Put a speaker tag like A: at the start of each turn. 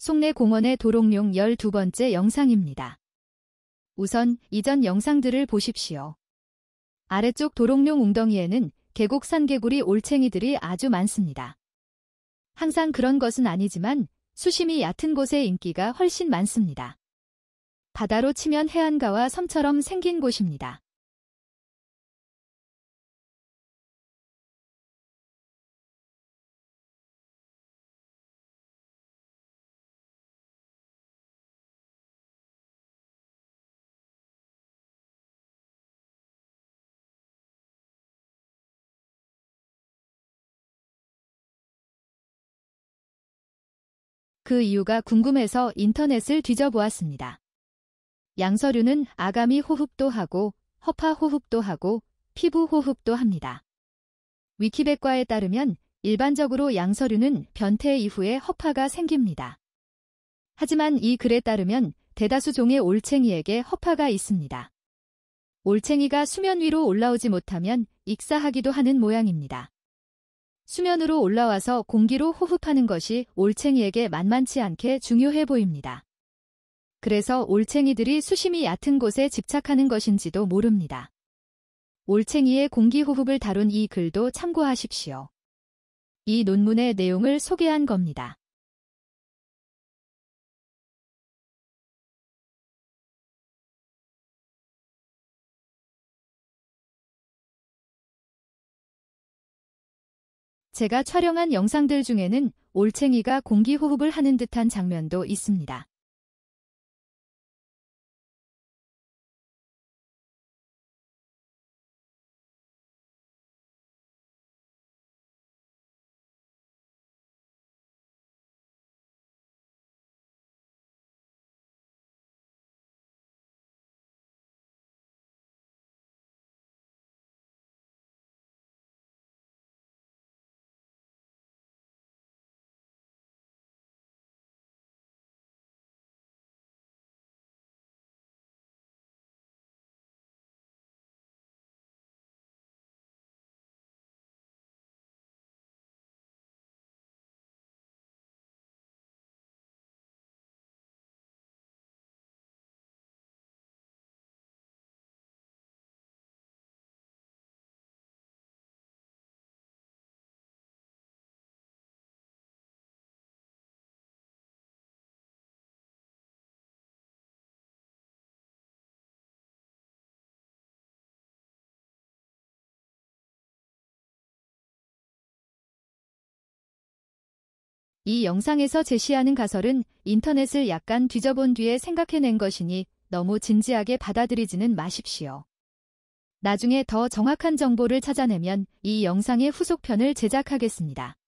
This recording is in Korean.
A: 송내 공원의 도롱뇽 12번째 영상입니다. 우선 이전 영상들을 보십시오. 아래쪽 도롱뇽 웅덩이에는 계곡 산개구리 올챙이들이 아주 많습니다. 항상 그런 것은 아니지만 수심이 얕은 곳에 인기가 훨씬 많습니다. 바다로 치면 해안가와 섬처럼 생긴 곳입니다.
B: 그 이유가 궁금해서 인터넷을
A: 뒤져보았습니다. 양서류는 아가미 호흡도 하고 허파 호흡도 하고 피부 호흡도 합니다. 위키백과에 따르면 일반적으로 양서류는 변태 이후에 허파가 생깁니다. 하지만 이 글에 따르면 대다수 종의 올챙이에게 허파가 있습니다. 올챙이가 수면 위로 올라오지 못하면 익사하기도 하는 모양입니다. 수면으로 올라와서 공기로 호흡하는 것이 올챙이에게 만만치 않게 중요해 보입니다. 그래서 올챙이들이 수심이 얕은 곳에 집착하는 것인지도 모릅니다. 올챙이의 공기 호흡을 다룬 이 글도 참고하십시오.
B: 이 논문의 내용을 소개한 겁니다. 제가
C: 촬영한 영상들 중에는 올챙이가 공기호흡을 하는 듯한 장면도 있습니다.
A: 이 영상에서 제시하는 가설은 인터넷을 약간 뒤져본 뒤에 생각해낸 것이니 너무 진지하게 받아들이지는 마십시오. 나중에 더 정확한 정보를 찾아내면 이 영상의 후속편을 제작하겠습니다.